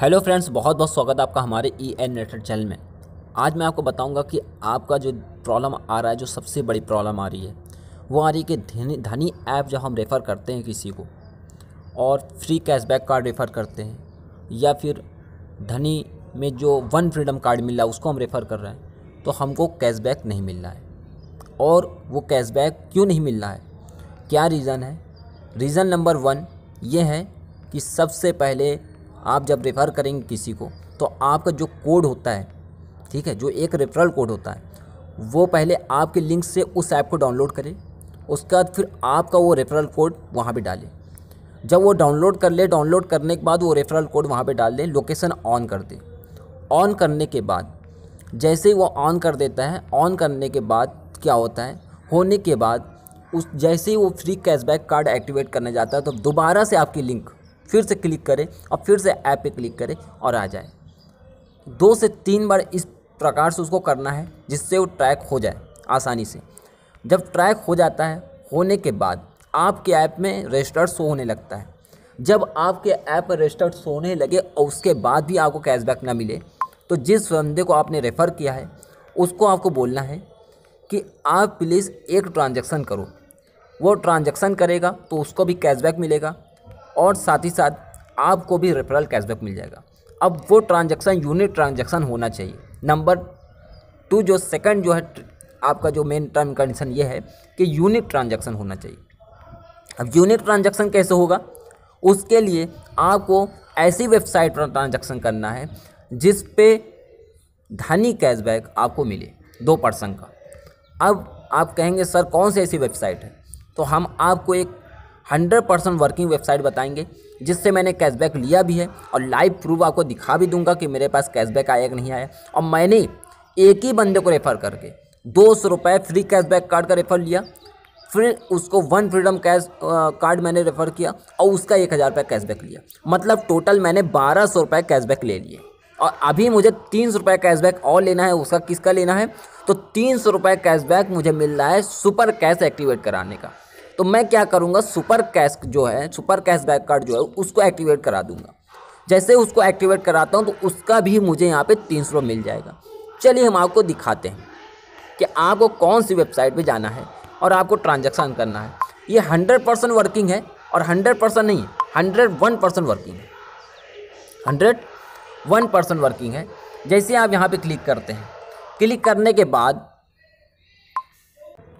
hello friends बहुत बहुत स्वागत है आपका हमारे ई एन नेटवर्क चैनल में आज मैं आपको बताऊंगा कि आपका जो प्रॉब्लम आ रहा है जो सबसे बड़ी प्रॉब्लम आ रही है वो आ रही है कि धनी ऐप जब हम रेफ़र करते हैं किसी को और फ्री कैशबैक कार्ड रेफ़र करते हैं या फिर धनी में जो वन फ्रीडम कार्ड मिल रहा है उसको हम रेफ़र कर रहे हैं तो हमको कैशबैक नहीं मिल रहा है और वो कैशबैक क्यों नहीं मिल रहा है क्या रीज़न है रीज़न नंबर वन ये है कि सबसे पहले आप जब रेफ़र करेंगे किसी को तो आपका जो कोड होता है ठीक है जो एक रेफरल कोड होता है वो पहले आपके लिंक से उस ऐप को डाउनलोड करें उसके बाद फिर आपका वो रेफरल कोड वहाँ पर डालें जब वो डाउनलोड कर ले डाउनलोड करने के बाद वो रेफरल कोड वहाँ पे डाल दें लोकेशन ऑन कर दें ऑन करने के बाद जैसे ही वो ऑन कर देता है ऑन करने के बाद क्या होता है होने के बाद उस जैसे ही वो फ्री कैशबैक कार्ड एक्टिवेट करने जाता है तो दोबारा से आपकी लिंक फिर से क्लिक करें और फिर से ऐप पे क्लिक करें और आ जाए दो से तीन बार इस प्रकार से उसको करना है जिससे वो ट्रैक हो जाए आसानी से जब ट्रैक हो जाता है होने के बाद आपके ऐप में रजिस्टर्ड शो होने लगता है जब आपके ऐप पर रजिस्टर्ड शो होने लगे और उसके बाद भी आपको कैशबैक ना मिले तो जिस बंदे को आपने रेफ़र किया है उसको आपको बोलना है कि आप प्लीज़ एक ट्रांजेक्शन करो वो ट्रांजेक्शन करेगा तो उसको भी कैशबैक मिलेगा और साथ ही साथ आपको भी रेफरल कैशबैक मिल जाएगा अब वो ट्रांजैक्शन यूनिट ट्रांजैक्शन होना चाहिए नंबर टू जो सेकंड जो है आपका जो मेन टर्म कंडीशन ये है कि यूनिट ट्रांजैक्शन होना चाहिए अब यूनिट ट्रांजैक्शन कैसे होगा उसके लिए आपको ऐसी वेबसाइट पर ट्रांजैक्शन करना है जिस पे धनी कैशबैक आपको मिले दो परसेंट का अब आप कहेंगे सर कौन सी ऐसी वेबसाइट है तो हम आपको एक हंड्रेड परसेंट वर्किंग वेबसाइट बताएंगे जिससे मैंने कैशबैक लिया भी है और लाइव प्रूफ आपको दिखा भी दूंगा कि मेरे पास कैशबैक आया कि नहीं आया और मैंने एक ही बंदे को रेफ़र करके दो सौ रुपये फ्री कैशबैक कार्ड का रेफ़र लिया फिर उसको वन फ्रीडम कैश कार्ड मैंने रेफ़र किया और उसका एक हज़ार रुपये कैशबैक लिया मतलब टोटल मैंने बारह सौ रुपये कैशबैक ले लिए और अभी मुझे तीन सौ रुपये कैशबैक और लेना है उसका किसका लेना है तो तीन सौ रुपये कैशबैक मुझे मिल रहा है सुपर कैश एक्टिवेट कराने का तो मैं क्या करूँगा सुपर कैश जो है सुपर कैश बैक कार्ड जो है उसको एक्टिवेट करा दूँगा जैसे उसको एक्टिवेट कराता हूँ तो उसका भी मुझे यहाँ पे तीन सौ मिल जाएगा चलिए हम आपको दिखाते हैं कि आपको कौन सी वेबसाइट पे जाना है और आपको ट्रांजैक्शन करना है ये हंड्रेड परसेंट वर्किंग है और हंड्रेड परसेंट नहीं हंड्रेड वन परसेंट वर्किंग है हंड्रेड वन परसेंट वर्किंग है जैसे आप यहाँ पे क्लिक करते हैं क्लिक करने के बाद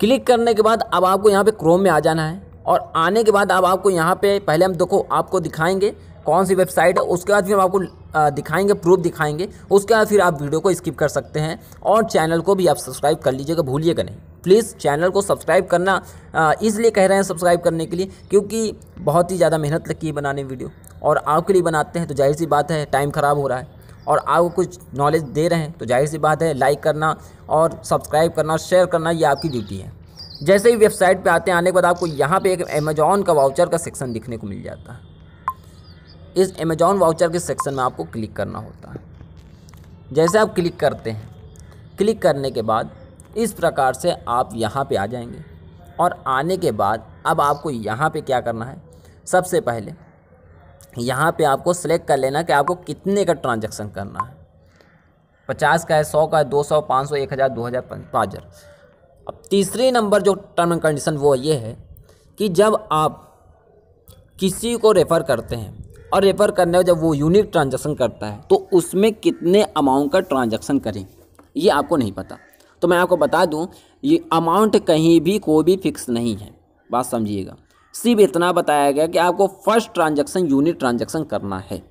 क्लिक करने के बाद अब आपको यहाँ पे क्रोम में आ जाना है और आने के बाद अब आपको यहाँ पे पहले हम देखो आपको दिखाएंगे कौन सी वेबसाइट है उसके बाद फिर हम आपको दिखाएंगे प्रूफ दिखाएंगे उसके बाद फिर आप वीडियो को स्किप कर सकते हैं और चैनल को भी आप सब्सक्राइब कर लीजिएगा भूलिएगा नहीं प्लीज़ चैनल को सब्सक्राइब करना इसलिए कह रहे हैं सब्सक्राइब करने के लिए क्योंकि बहुत ही ज़्यादा मेहनत लगी है बनाने वीडियो और आपके लिए बनाते हैं तो जाहिर सी बात है टाइम ख़राब हो रहा है और आपको कुछ नॉलेज दे रहे हैं तो जाहिर सी बात है लाइक करना और सब्सक्राइब करना शेयर करना ये आपकी ड्यूटी है जैसे ही वेबसाइट पे आते हैं आने के बाद आपको यहाँ पे एक अमेजॉन का वाउचर का सेक्शन दिखने को मिल जाता है इस अमेजॉन वाउचर के सेक्शन में आपको क्लिक करना होता है जैसे आप क्लिक करते हैं क्लिक करने के बाद इस प्रकार से आप यहाँ पे आ जाएंगे और आने के बाद अब आपको यहाँ पे क्या करना है सबसे पहले यहाँ पे आपको सेलेक्ट कर लेना कि आपको कितने का ट्रांजैक्शन करना है पचास का है सौ का है दो सौ पाँच सौ एक हज़ार दो हज़ार पाँच हज़ार अब तीसरे नंबर जो टर्म एंड कंडीशन वो ये है कि जब आप किसी को रेफ़र करते हैं और रेफ़र करने में जब वो यूनिक ट्रांजेक्शन करता है तो उसमें कितने अमाउंट का ट्रांजेक्शन करें ये आपको नहीं पता तो मैं आपको बता दूं ये अमाउंट कहीं भी कोई भी फिक्स नहीं है बात समझिएगा सिर्फ इतना बताया गया कि आपको फर्स्ट ट्रांजेक्शन यूनिट ट्रांजेक्शन करना है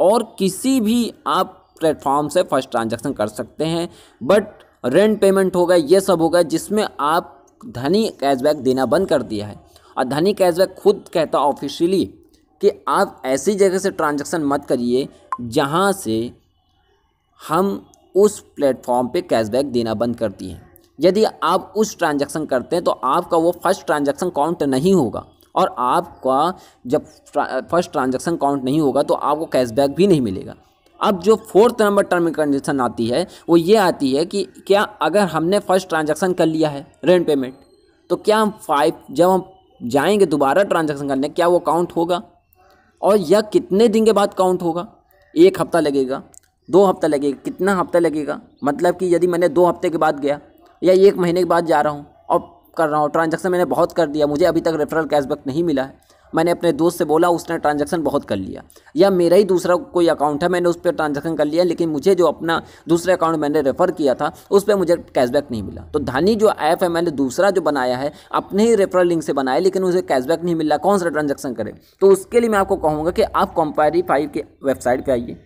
और किसी भी आप प्लेटफॉर्म से फर्स्ट ट्रांजेक्शन कर सकते हैं बट रेंट पेमेंट होगा ये सब होगा जिसमें आप धनी कैशबैक देना बंद कर दिया है और धनी कैशबैक खुद कहता ऑफिशियली कि आप ऐसी जगह से ट्रांजेक्शन मत करिए जहाँ से हम उस प्लेटफॉर्म पे कैशबैक देना बंद कर दिए हैं यदि आप उस ट्रांजैक्शन करते हैं तो आपका वो फर्स्ट ट्रांजैक्शन काउंट नहीं होगा और आपका जब फर्स्ट ट्रांजैक्शन काउंट नहीं होगा तो आपको कैशबैक भी नहीं मिलेगा अब जो fourth number term and condition आती है वो ये आती है कि क्या अगर हमने फर्स्ट ट्रांजैक्शन कर लिया है रेंट पेमेंट तो क्या हम फाइव जब हम जाएंगे दोबारा ट्रांजैक्शन करने क्या वो काउंट होगा और यह कितने दिन के बाद काउंट होगा एक हफ्ता लगेगा दो हफ्ता लगेगा कितना हफ्ता लगेगा मतलब कि यदि मैंने दो हफ्ते के बाद गया या एक महीने के बाद जा रहा हूँ और कर रहा हूँ ट्रांजेक्शन मैंने बहुत कर दिया मुझे अभी तक रेफरल कैशबैक नहीं मिला है मैंने अपने दोस्त से बोला उसने ट्रांजेक्शन बहुत कर लिया या मेरा ही दूसरा कोई अकाउंट है मैंने उस पर ट्रांजेक्शन कर लिया लेकिन मुझे जो अपना दूसरा अकाउंट मैंने रेफ़र किया था उस पर मुझे कैशबैक नहीं मिला तो धानी जो ऐप है मैंने दूसरा जो बनाया है अपने ही रेफरल लिंक से बनाया लेकिन उसे कैशबैक नहीं मिला कौन सा ट्रांजेक्शन करें तो उसके लिए मैं आपको कहूँगा कि आप कॉम्पायरी फाइव के वेबसाइट पर आइए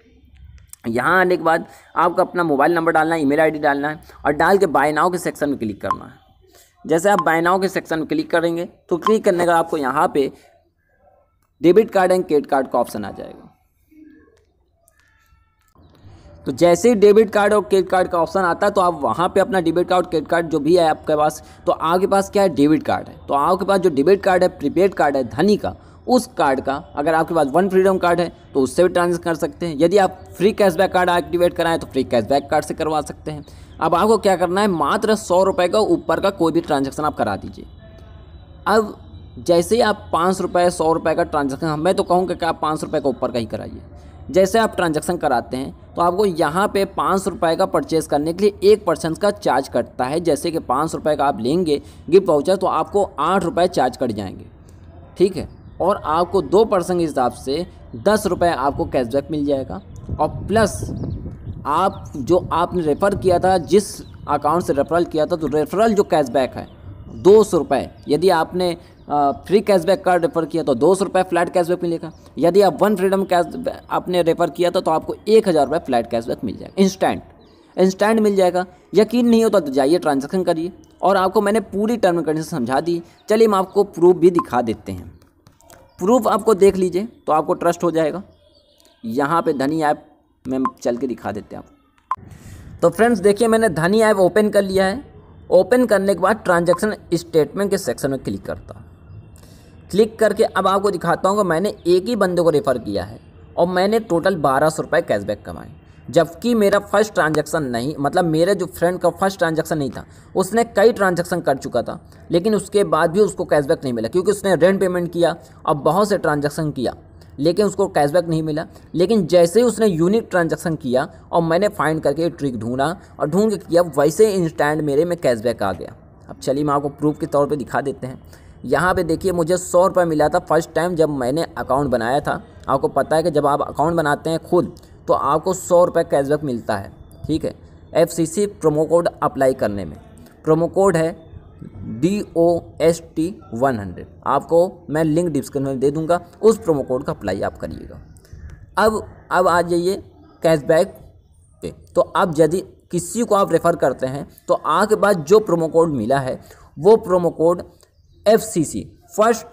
यहाँ आने के बाद आपको अपना मोबाइल नंबर डालना है ईमेल आईडी डालना है और डाल के बाय नाव के सेक्शन में क्लिक करना है जैसे आप बाय नाव के सेक्शन में क्लिक करेंगे तो क्लिक करने का आपको यहाँ पे debit card and credit card का ऑप्शन आ जाएगा तो जैसे ही डेबिट कार्ड और क्रेडिट कार्ड का ऑप्शन आता है तो आप वहाँ पे अपना डेबिट कार्ड क्रेडिट कार्ड जो भी है आपके पास तो आपके पास क्या है डेबिट कार्ड है तो आपके पास जो डेबिट कार्ड है प्रीपेड कार्ड है धनी का उस कार्ड का अगर आपके पास वन फ्रीडम कार्ड है तो उससे भी ट्रांजेक्शन कर सकते हैं यदि आप फ्री कैशबैक कार्ड एक्टिवेट कराएं तो फ्री कैशबैक कार्ड से करवा सकते हैं अब आपको क्या करना है मात्र सौ रुपये का ऊपर का कोई भी ट्रांजेक्शन आप करा दीजिए अब जैसे ही आप पाँच रुपये सौ रुपये का ट्रांजेक्शन मैं तो कहूँगा कि आप पाँच रुपये का ऊपर का ही कराइए जैसे आप ट्रांजेक्शन कराते हैं तो आपको यहाँ पे पाँच रुपये का परचेज़ करने के लिए एक परसेंट का चार्ज कटता है जैसे कि पाँच रुपये का आप लेंगे गिफ्ट वाउचर तो आपको आठ रुपये चार्ज कट जाएंगे ठीक है और आपको दो परसेंट के हिसाब से दस रुपये आपको कैशबैक मिल जाएगा और प्लस आप जो आपने रेफ़र किया था जिस अकाउंट से रेफरल किया था तो रेफरल जो कैशबैक है दो सौ रुपये यदि आपने फ्री कैशबैक कार्ड रेफर किया तो दो सौ रुपये फ्लैट कैशबैक मिलेगा यदि आप वन फ्रीडम कैश आपने रेफर किया था तो आपको एक हज़ार रुपये फ्लैट कैशबैक मिल जाएगा इंस्टेंट इंस्टेंट मिल जाएगा यकीन नहीं होता तो जाइए ट्रांजेक्शन करिए और आपको मैंने पूरी टर्म कंडीशन समझा दी चलिए हम आपको प्रूफ भी दिखा देते हैं प्रूफ आपको देख लीजिए तो आपको ट्रस्ट हो जाएगा यहाँ पे धनी ऐप में चल के दिखा देते हैं आप तो फ्रेंड्स देखिए मैंने धनी ऐप ओपन कर लिया है ओपन करने के बाद ट्रांजैक्शन स्टेटमेंट के सेक्शन में क्लिक करता हूँ क्लिक करके अब आपको दिखाता हूँ कि मैंने एक ही बंदे को रेफ़र किया है और मैंने टोटल बारह सौ रुपये कैशबैक कमाए जबकि मेरा फर्स्ट ट्रांजैक्शन नहीं मतलब मेरे जो फ्रेंड का फर्स्ट ट्रांजैक्शन नहीं था उसने कई ट्रांजैक्शन कर चुका था लेकिन उसके बाद भी उसको कैशबैक नहीं मिला क्योंकि उसने रेंट पेमेंट किया और बहुत से ट्रांजैक्शन किया लेकिन उसको कैशबैक नहीं मिला लेकिन जैसे ही उसने यूनिक ट्रांजैक्शन किया और मैंने फाइंड करके ट्रिक ढूंढा और ढूंढ के किया वैसे इंस्टैंड मेरे में कैशबैक आ गया अब चलिए मैं आपको प्रूफ के तौर पे दिखा देते हैं यहाँ पे देखिए मुझे सौ रुपये मिला था फर्स्ट टाइम जब मैंने अकाउंट बनाया था आपको पता है कि जब आप अकाउंट बनाते हैं खुद तो आपको सौ रुपये कैशबैक मिलता है ठीक है F C C promo code apply करने में प्रोमो कोड है D O S T one hundred आपको मैं लिंक डिस्क्रिप्शन में दे दूंगा उस प्रोमो कोड का अप्लाई आप करिएगा अब अब आ जाइए कैशबैक पे तो अब यदि किसी को आप रेफ़र करते हैं तो आपके पास जो प्रोमो कोड मिला है वो promo code F C C first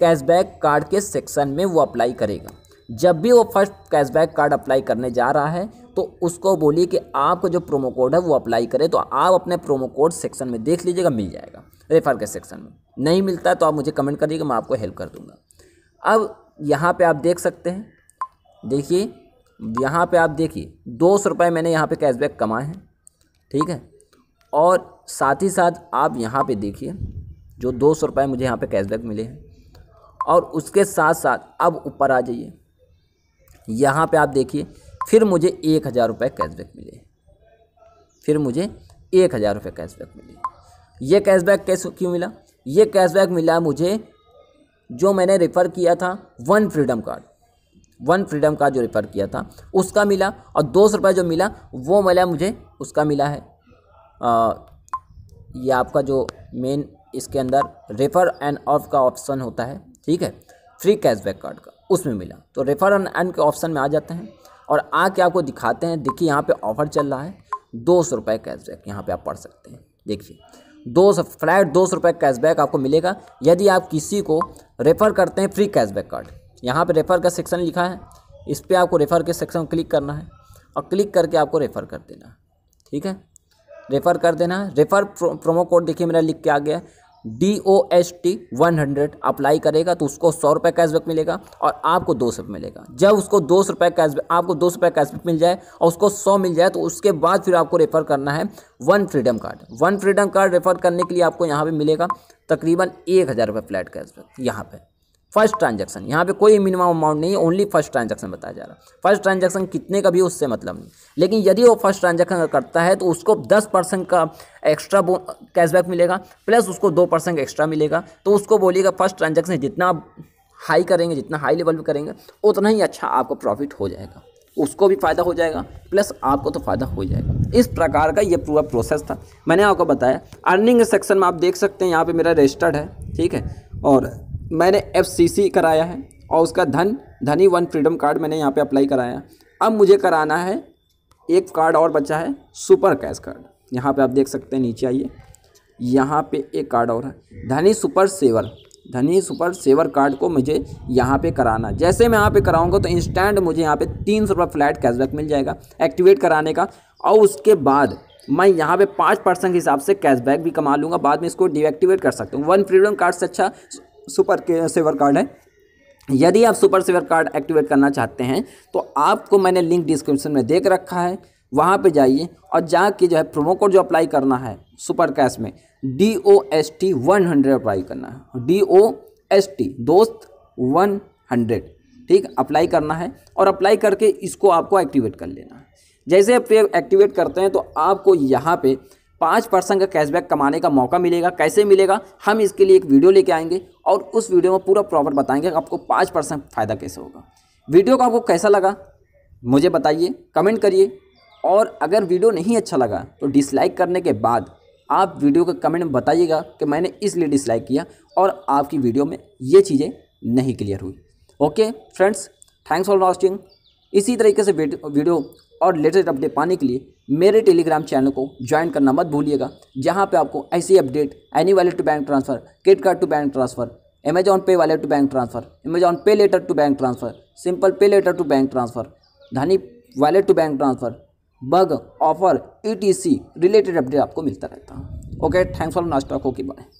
cashback card के सेक्शन में वो अप्लाई करेगा जब भी वो फर्स्ट कैशबैक कार्ड अप्लाई करने जा रहा है तो उसको बोलिए कि आपको जो प्रोमो कोड है वो अप्लाई करें तो आप अपने प्रोमो कोड सेक्शन में देख लीजिएगा मिल जाएगा रेफर के सेक्शन में नहीं मिलता है तो आप मुझे कमेंट कर दीजिएगा मैं आपको हेल्प कर दूंगा अब यहाँ पे आप देख सकते हैं देखिए यहाँ पे आप देखिए दो सौ रुपये मैंने यहाँ पे कैशबैक कमाए हैं ठीक है और साथ ही साथ आप यहाँ पे देखिए जो दो सौ रुपये मुझे यहाँ पे कैशबैक मिले हैं और उसके साथ साथ अब ऊपर आ जाइए यहाँ पे आप देखिए फिर मुझे एक हज़ार रुपये कैशबैक मिले फिर मुझे एक हज़ार रुपये कैशबैक मिले ये कैशबैक कैसे क्यों मिला ये कैशबैक मिला मुझे जो मैंने रेफ़र किया था one freedom card one freedom card जो रेफ़र किया था उसका मिला और दो सौ रुपये जो मिला वो मिला मुझे उसका मिला है आ, ये आपका जो मेन इसके अंदर रेफ़र एंड ऑफ का ऑप्शन होता है ठीक है फ्री कैशबैक कार्ड का उसमें मिला तो रेफर एंड एन के ऑप्शन में आ जाते हैं और आके आपको दिखाते हैं देखिए यहाँ पे ऑफर चल रहा है दो सौ रुपये कैशबैक यहाँ पे आप पढ़ सकते हैं देखिए दो सौ फ्लैट दो सौ रुपये कैशबैक आपको मिलेगा यदि आप किसी को रेफ़र करते हैं फ्री कैशबैक कार्ड यहाँ पे रेफ़र का सेक्शन लिखा है इस पर आपको रेफ़र के सेक्शन में क्लिक करना है और क्लिक करके आपको रेफ़र कर देना है ठीक है रेफ़र कर देना है रेफ़र प्रो, प्रोमो कोड देखिए मेरा लिख के आ गया D O S T one hundred apply करेगा तो उसको सौ रुपये कैशबैक मिलेगा और आपको दो सौ मिलेगा जब उसको दो सौ रुपये कैशबैक आपको दो सौ रुपये कैशबैक मिल जाए और उसको सौ मिल जाए तो उसके बाद फिर आपको रेफर करना है one freedom card one freedom card refer करने के लिए आपको यहाँ पर मिलेगा तकरीबन एक हज़ार रुपये फ्लैट कैशबैक यहाँ पर फर्स्ट ट्रांजेक्शन यहाँ पे कोई मिनिमम अमाउंट नहीं है ओनली फर्स्ट ट्रांजेक्शन बताया जा रहा है फर्स्ट ट्रांजेक्शन कितने का भी उससे मतलब नहीं लेकिन यदि वो फर्स्ट ट्रांजेक्शन करता है तो उसको दस परसेंट का एक्स्ट्रा कैशबैक मिलेगा प्लस उसको दो परसेंट एक्स्ट्रा मिलेगा तो उसको बोलिएगा फर्स्ट ट्रांजेक्शन जितना हाई करेंगे जितना हाई लेवल पर करेंगे उतना ही अच्छा आपको प्रॉफिट हो जाएगा उसको भी फ़ायदा हो जाएगा प्लस आपको तो फ़ायदा हो जाएगा इस प्रकार का ये पूरा प्रोसेस था मैंने आपको बताया अर्निंग सेक्शन में आप देख सकते हैं यहाँ पे मेरा रजिस्टर्ड है ठीक है और मैंने एफ कराया है और उसका धन धनी वन फ्रीडम कार्ड मैंने यहाँ पे अप्लाई कराया अब मुझे कराना है एक कार्ड और बचा है सुपर कैश कार्ड यहाँ पे आप देख सकते हैं नीचे आइए यहाँ पे एक कार्ड और है Dhani super saver Dhani super saver card को मुझे यहाँ पे कराना जैसे मैं यहाँ पे कराऊंगा तो इंस्टेंट मुझे यहाँ पे तीन सौ रुपये फ्लैट कैशबैक मिल जाएगा एक्टिवेट कराने का और उसके बाद मैं यहाँ पे पाँच परसेंट के हिसाब से कैशबैक भी कमा लूँगा बाद में इसको डीएक्टिवेट कर सकता हूँ वन फ्रीडम कार्ड से अच्छा सुपर सेवर कार्ड है यदि आप सुपर सेवर कार्ड एक्टिवेट करना चाहते हैं तो आपको मैंने लिंक डिस्क्रिप्शन में देख रखा है वहाँ पे जाइए और जाके जो है प्रोमो कोड जो अप्लाई करना है सुपर कैश में D O S T one hundred apply करना है डी ओ एस टी दोस्त वन हंड्रेड ठीक अप्लाई करना है और अप्लाई करके इसको आपको एक्टिवेट कर लेना है जैसे आप एक्टिवेट करते हैं तो आपको यहाँ पे पाँच परसेंट का कैशबैक कमाने का मौका मिलेगा कैसे मिलेगा हम इसके लिए एक वीडियो लेके आएंगे और उस वीडियो में पूरा प्रॉपर बताएंगे आपको पाँच परसेंट फ़ायदा कैसे होगा वीडियो को आपको कैसा लगा मुझे बताइए कमेंट करिए और अगर वीडियो नहीं अच्छा लगा तो डिसलाइक करने के बाद आप वीडियो के कमेंट में बताइएगा कि मैंने इसलिए डिसलाइक किया और आपकी वीडियो में ये चीज़ें नहीं क्लियर हुई okay friends thanks for watching इसी तरीके से वीडियो और लेटेस्ट अपडेट पाने के लिए मेरे टेलीग्राम चैनल को ज्वाइन करना मत भूलिएगा जहाँ पे आपको ऐसी update any wallet to bank transfer credit card to bank transfer Amazon pay wallet to bank transfer Amazon pay later to bank transfer simple pay later to bank transfer Dhani wallet to bank transfer बग offer ई e related update आपको मिलता रहता है okay thanks for नाश्ता को bye